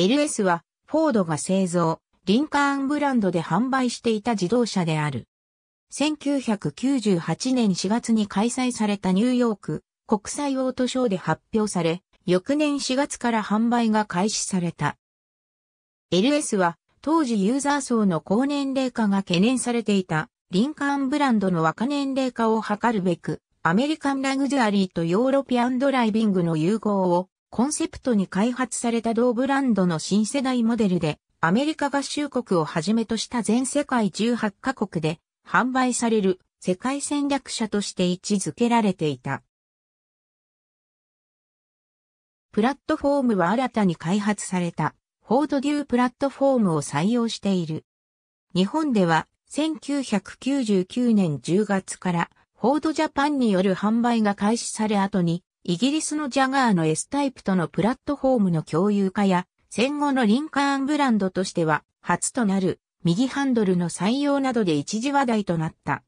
LS はフォードが製造、リンカーンブランドで販売していた自動車である。1998年4月に開催されたニューヨーク国際オートショーで発表され、翌年4月から販売が開始された。LS は当時ユーザー層の高年齢化が懸念されていたリンカーンブランドの若年齢化を図るべくアメリカンラグジュアリーとヨーロピアンドライビングの融合をコンセプトに開発された同ブランドの新世代モデルで、アメリカ合衆国をはじめとした全世界18カ国で販売される世界戦略者として位置づけられていた。プラットフォームは新たに開発されたフォードデュープラットフォームを採用している。日本では1999年10月からフォードジャパンによる販売が開始され後にイギリスのジャガーの S タイプとのプラットフォームの共有化や、戦後のリンカーンブランドとしては、初となる右ハンドルの採用などで一時話題となった。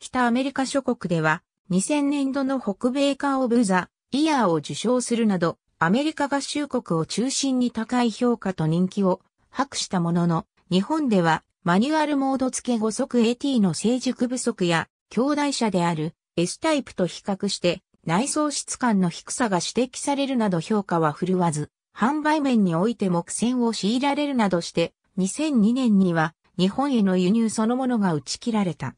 北アメリカ諸国では、2000年度の北米カー・オブ・ザ・イヤーを受賞するなど、アメリカ合衆国を中心に高い評価と人気を博したものの、日本ではマニュアルモード付け5速 AT の成熟不足や、兄弟車である S タイプと比較して内装質感の低さが指摘されるなど評価は振るわず、販売面において目線を強いられるなどして、2002年には日本への輸入そのものが打ち切られた。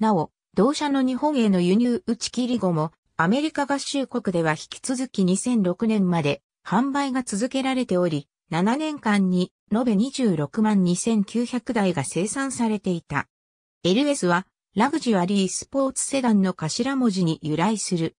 なお、同社の日本への輸入打ち切り後も、アメリカ合衆国では引き続き2006年まで販売が続けられており、7年間に延べ26万2900台が生産されていた。LS はラグジュアリースポーツセダンの頭文字に由来する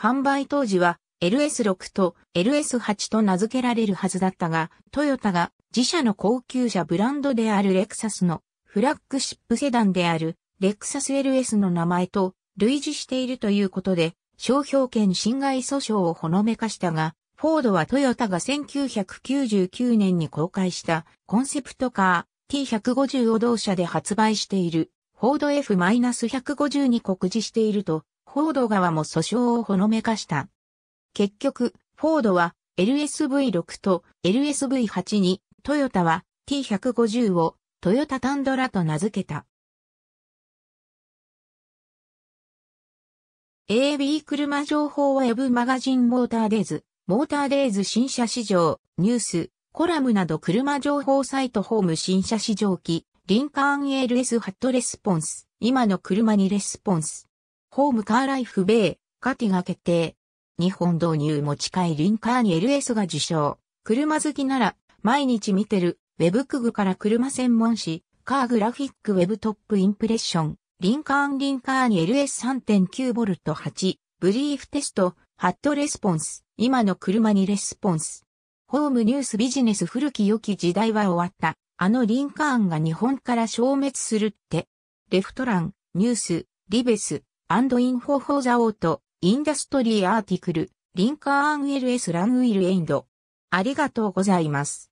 販売当時は LS6 と LS8 と名付けられるはずだったが、トヨタが自社の高級車ブランドであるレクサスのフラッグシップセダンであるレクサス LS の名前と類似しているということで、商標権侵害訴訟をほのめかしたが、フォードはトヨタが1999年に公開したコンセプトカー T150 を同社で発売しているフォード F-150 に告示しているとフォード側も訴訟をほのめかした。結局、フォードは LSV6 と LSV8 に、トヨタは T150 をトヨタタンドラと名付けた。AB 車情報ウェブマガジンモーターデイズ、モーターデイズ新車市場、ニュース、コラムなど車情報サイトホーム新車市場機、リンカーン LS ハットレスポンス、今の車にレスポンス、ホームカーライフベイ・カティが決定。日本導入も近いリンカーに LS が受賞。車好きなら、毎日見てる、ウェブクグから車専門誌、カーグラフィックウェブトップインプレッション、リンカーンリンカーに LS3.9V8、ブリーフテスト、ハットレスポンス、今の車にレスポンス。ホームニュースビジネス古き良き時代は終わった。あのリンカーンが日本から消滅するって。レフトラン、ニュース、リベス、アンドインフォフォザオート、インダストリーアーティクル、リンカーンエルエスランウィルエンド。ありがとうございます。